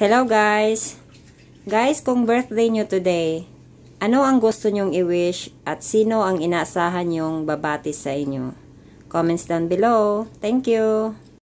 Hello guys! Guys, kung birthday nyo today, ano ang gusto nyong i-wish at sino ang inaasahan yung babati sa inyo? Comments down below. Thank you!